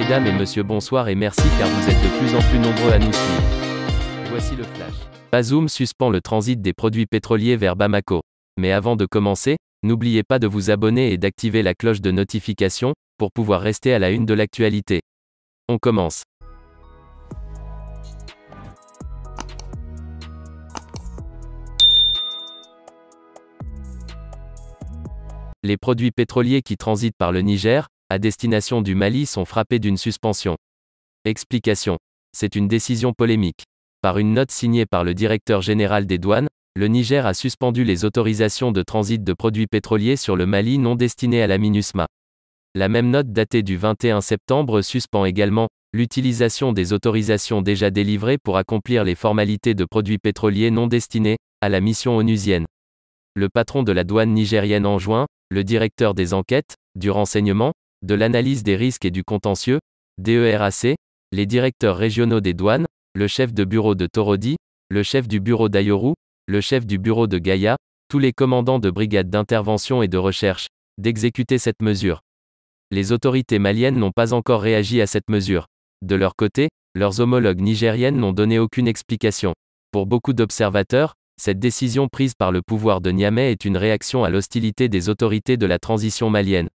Mesdames et messieurs, bonsoir et merci car vous êtes de plus en plus nombreux à nous suivre. Voici le flash. Bazoum suspend le transit des produits pétroliers vers Bamako. Mais avant de commencer, n'oubliez pas de vous abonner et d'activer la cloche de notification pour pouvoir rester à la une de l'actualité. On commence. Les produits pétroliers qui transitent par le Niger à destination du Mali sont frappés d'une suspension. Explication. C'est une décision polémique. Par une note signée par le directeur général des douanes, le Niger a suspendu les autorisations de transit de produits pétroliers sur le Mali non destinés à la MINUSMA. La même note datée du 21 septembre suspend également l'utilisation des autorisations déjà délivrées pour accomplir les formalités de produits pétroliers non destinés à la mission onusienne. Le patron de la douane nigérienne enjoint, le directeur des enquêtes, du renseignement, de l'analyse des risques et du contentieux, DERAC, les directeurs régionaux des douanes, le chef de bureau de Torodi, le chef du bureau d'Ayoru, le chef du bureau de Gaïa, tous les commandants de brigades d'intervention et de recherche, d'exécuter cette mesure. Les autorités maliennes n'ont pas encore réagi à cette mesure. De leur côté, leurs homologues nigériennes n'ont donné aucune explication. Pour beaucoup d'observateurs, cette décision prise par le pouvoir de Niamey est une réaction à l'hostilité des autorités de la transition malienne.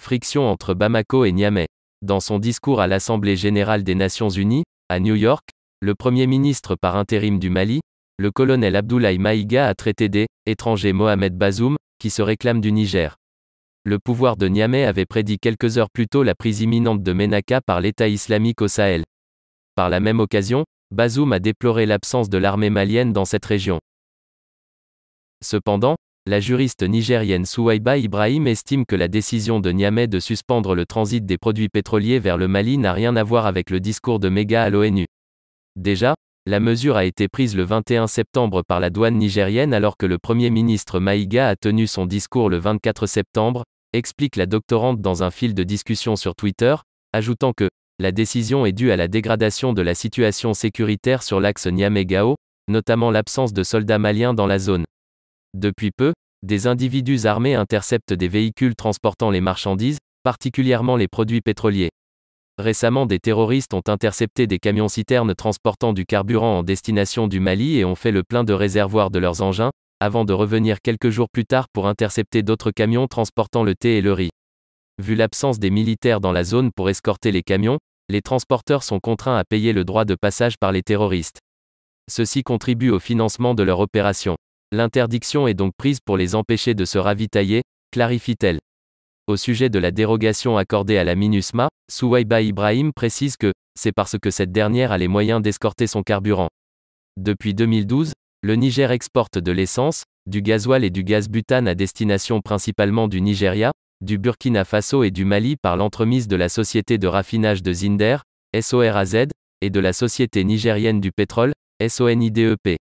Friction entre Bamako et Niamey. Dans son discours à l'Assemblée générale des Nations unies, à New York, le Premier ministre par intérim du Mali, le colonel Abdoulaye Maïga a traité des étrangers Mohamed Bazoum, qui se réclame du Niger. Le pouvoir de Niamey avait prédit quelques heures plus tôt la prise imminente de Ménaka par l'État islamique au Sahel. Par la même occasion, Bazoum a déploré l'absence de l'armée malienne dans cette région. Cependant, la juriste nigérienne Souaiba Ibrahim estime que la décision de Niamey de suspendre le transit des produits pétroliers vers le Mali n'a rien à voir avec le discours de Méga à l'ONU. Déjà, la mesure a été prise le 21 septembre par la douane nigérienne alors que le Premier ministre Maïga a tenu son discours le 24 septembre, explique la doctorante dans un fil de discussion sur Twitter, ajoutant que la décision est due à la dégradation de la situation sécuritaire sur l'axe Niamey-Gao, notamment l'absence de soldats maliens dans la zone. Depuis peu, des individus armés interceptent des véhicules transportant les marchandises, particulièrement les produits pétroliers. Récemment, des terroristes ont intercepté des camions-citernes transportant du carburant en destination du Mali et ont fait le plein de réservoirs de leurs engins, avant de revenir quelques jours plus tard pour intercepter d'autres camions transportant le thé et le riz. Vu l'absence des militaires dans la zone pour escorter les camions, les transporteurs sont contraints à payer le droit de passage par les terroristes. Ceci contribue au financement de leur opération. L'interdiction est donc prise pour les empêcher de se ravitailler, clarifie-t-elle. Au sujet de la dérogation accordée à la MINUSMA, Souaïba Ibrahim précise que, c'est parce que cette dernière a les moyens d'escorter son carburant. Depuis 2012, le Niger exporte de l'essence, du gasoil et du gaz butane à destination principalement du Nigeria, du Burkina Faso et du Mali par l'entremise de la société de raffinage de Zinder, SORAZ, et de la société nigérienne du pétrole, SONIDEP.